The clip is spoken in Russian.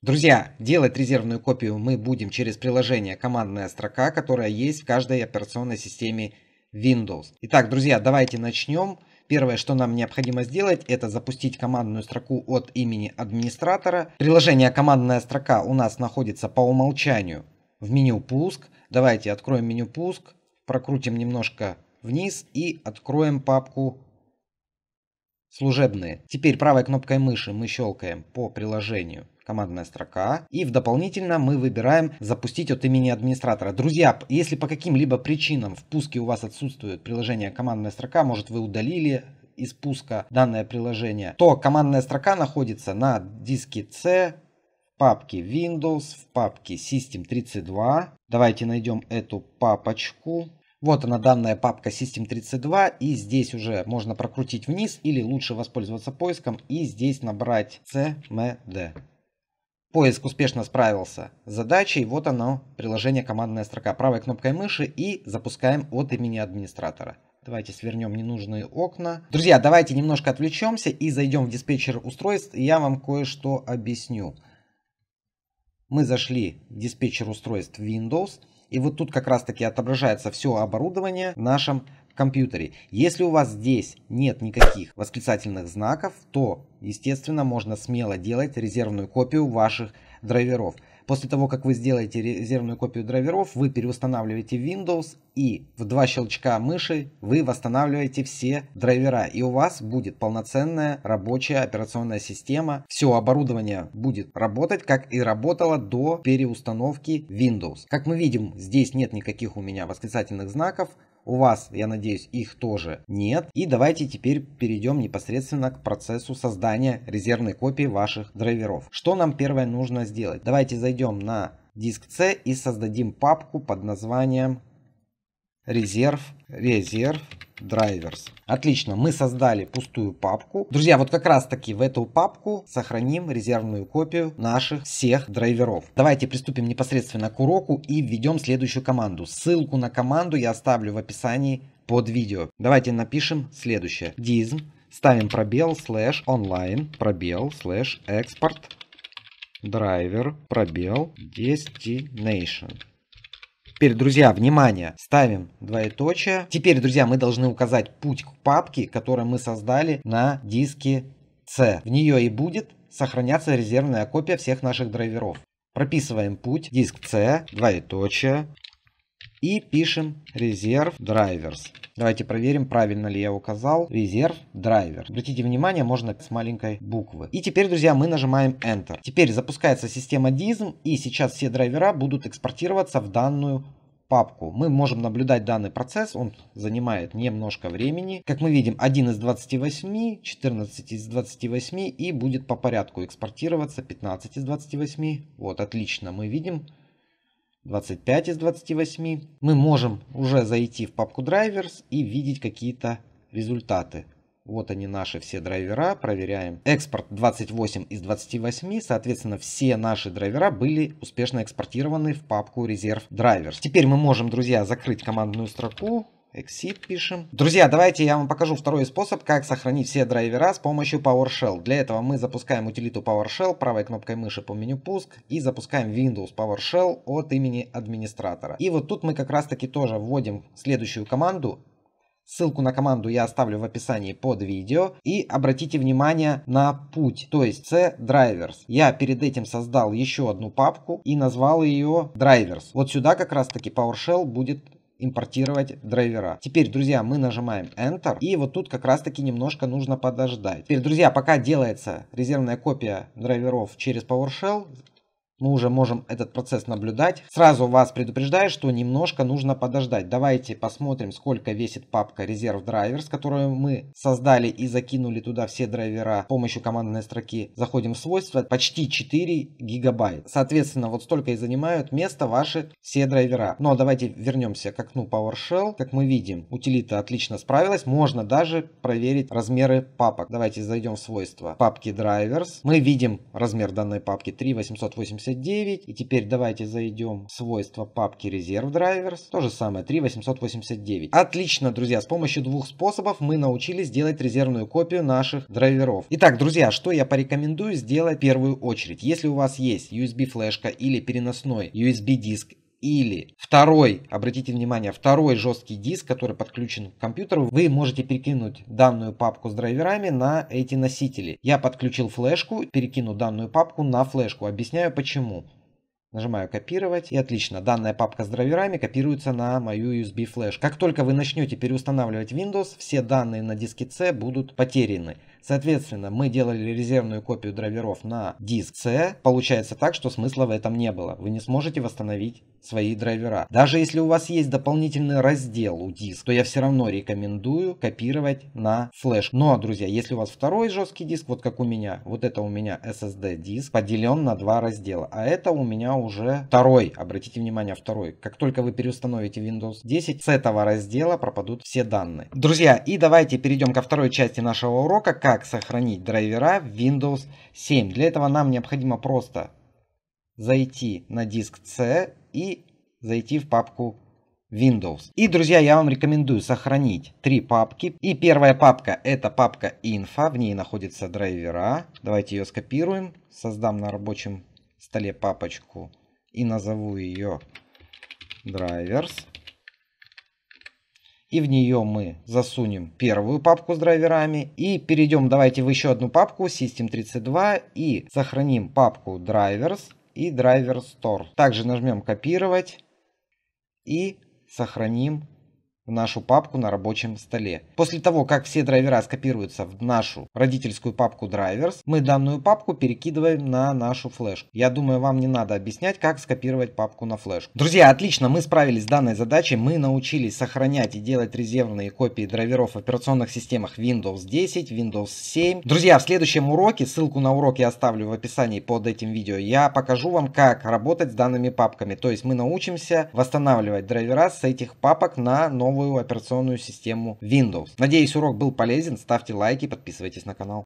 Друзья, делать резервную копию мы будем через приложение «Командная строка», которая есть в каждой операционной системе Windows. Итак, друзья, давайте начнем. Первое, что нам необходимо сделать, это запустить командную строку от имени администратора. Приложение «Командная строка» у нас находится по умолчанию в меню «Пуск». Давайте откроем меню «Пуск», прокрутим немножко вниз и откроем папку «Служебные». Теперь правой кнопкой мыши мы щелкаем по приложению командная строка. И в дополнительно мы выбираем запустить от имени администратора. Друзья, если по каким-либо причинам в пуске у вас отсутствует приложение командная строка, может вы удалили из пуска данное приложение, то командная строка находится на диске C, в папке Windows, в папке System32. Давайте найдем эту папочку. Вот она, данная папка System32, и здесь уже можно прокрутить вниз, или лучше воспользоваться поиском, и здесь набрать CMD. Поиск успешно справился с задачей. Вот оно, приложение командная строка. Правой кнопкой мыши и запускаем от имени администратора. Давайте свернем ненужные окна. Друзья, давайте немножко отвлечемся и зайдем в диспетчер устройств. И я вам кое-что объясню. Мы зашли в диспетчер устройств Windows. И вот тут как раз таки отображается все оборудование в нашем компьютере. Если у вас здесь нет никаких восклицательных знаков, то, естественно, можно смело делать резервную копию ваших драйверов. После того, как вы сделаете резервную копию драйверов, вы переустанавливаете Windows и в два щелчка мыши вы восстанавливаете все драйвера. И у вас будет полноценная рабочая операционная система. Все оборудование будет работать, как и работало до переустановки Windows. Как мы видим, здесь нет никаких у меня восклицательных знаков. У вас, я надеюсь, их тоже нет. И давайте теперь перейдем непосредственно к процессу создания резервной копии ваших драйверов. Что нам первое нужно сделать? Давайте зайдем на диск C и создадим папку под названием резерв, резерв, drivers. Отлично, мы создали пустую папку. Друзья, вот как раз таки в эту папку сохраним резервную копию наших всех драйверов. Давайте приступим непосредственно к уроку и введем следующую команду. Ссылку на команду я оставлю в описании под видео. Давайте напишем следующее. Dism, ставим пробел, слэш, онлайн, пробел, слэш, экспорт, драйвер, пробел, destination. Теперь, друзья, внимание, ставим двоеточие. Теперь, друзья, мы должны указать путь к папке, которую мы создали на диске C. В нее и будет сохраняться резервная копия всех наших драйверов. Прописываем путь, диск C, двоеточие, и пишем резерв drivers. Давайте проверим, правильно ли я указал. Резерв драйвер. Обратите внимание, можно с маленькой буквы. И теперь, друзья, мы нажимаем Enter. Теперь запускается система DISM, и сейчас все драйвера будут экспортироваться в данную папку. Мы можем наблюдать данный процесс, он занимает немножко времени. Как мы видим, 1 из 28, 14 из 28 и будет по порядку экспортироваться 15 из 28. Вот, отлично, мы видим 25 из 28, мы можем уже зайти в папку drivers и видеть какие-то результаты. Вот они наши все драйвера, проверяем. Экспорт 28 из 28, соответственно все наши драйвера были успешно экспортированы в папку резерв drivers. Теперь мы можем, друзья, закрыть командную строку, exit пишем. Друзья, давайте я вам покажу второй способ, как сохранить все драйвера с помощью PowerShell. Для этого мы запускаем утилиту PowerShell правой кнопкой мыши по меню пуск и запускаем Windows PowerShell от имени администратора. И вот тут мы как раз таки тоже вводим следующую команду Ссылку на команду я оставлю в описании под видео. И обратите внимание на путь, то есть C drivers. Я перед этим создал еще одну папку и назвал ее drivers. Вот сюда как раз таки PowerShell будет импортировать драйвера. Теперь, друзья, мы нажимаем Enter, и вот тут как раз-таки немножко нужно подождать. Теперь, друзья, пока делается резервная копия драйверов через PowerShell, мы уже можем этот процесс наблюдать. Сразу вас предупреждаю, что немножко нужно подождать. Давайте посмотрим, сколько весит папка Reserve Drivers, которую мы создали и закинули туда все драйвера с помощью командной строки. Заходим в свойства, почти 4 гигабайт. Соответственно, вот столько и занимают место ваши все драйвера. Но ну, а давайте вернемся к окну PowerShell. Как мы видим, утилита отлично справилась. Можно даже проверить размеры папок. Давайте зайдем в свойства папки Drivers. Мы видим размер данной папки 3880 389. И теперь давайте зайдем в свойства папки Reserve Drivers. То же самое, 3889. Отлично, друзья, с помощью двух способов мы научились делать резервную копию наших драйверов. Итак, друзья, что я порекомендую сделать в первую очередь? Если у вас есть USB флешка или переносной USB диск или второй, обратите внимание, второй жесткий диск, который подключен к компьютеру, вы можете перекинуть данную папку с драйверами на эти носители. Я подключил флешку, перекину данную папку на флешку. Объясняю почему. Нажимаю «Копировать» и отлично, данная папка с драйверами копируется на мою USB флеш. Как только вы начнете переустанавливать Windows, все данные на диске C будут потеряны. Соответственно, мы делали резервную копию драйверов на диск C. Получается так, что смысла в этом не было. Вы не сможете восстановить свои драйвера. Даже если у вас есть дополнительный раздел у диска, то я все равно рекомендую копировать на флеш. Но, ну, а, друзья, если у вас второй жесткий диск, вот как у меня, вот это у меня SSD диск, поделен на два раздела, а это у меня уже второй, обратите внимание, второй. Как только вы переустановите Windows 10, с этого раздела пропадут все данные. Друзья, и давайте перейдем ко второй части нашего урока, как сохранить драйвера в Windows 7. Для этого нам необходимо просто зайти на диск C и зайти в папку Windows. И, друзья, я вам рекомендую сохранить три папки. И первая папка это папка Info. в ней находятся драйвера. Давайте ее скопируем, создам на рабочем столе папочку и назову ее drivers и в нее мы засунем первую папку с драйверами и перейдем давайте в еще одну папку System32 и сохраним папку Drivers и Driver Store. Также нажмем копировать и сохраним в нашу папку на рабочем столе. После того, как все драйвера скопируются в нашу родительскую папку drivers, мы данную папку перекидываем на нашу флешку. Я думаю, вам не надо объяснять, как скопировать папку на флешку. Друзья, отлично, мы справились с данной задачей. Мы научились сохранять и делать резервные копии драйверов в операционных системах Windows 10, Windows 7. Друзья, в следующем уроке, ссылку на урок я оставлю в описании под этим видео, я покажу вам, как работать с данными папками. То есть мы научимся восстанавливать драйвера с этих папок на новую новую операционную систему Windows. Надеюсь, урок был полезен. Ставьте лайки, подписывайтесь на канал.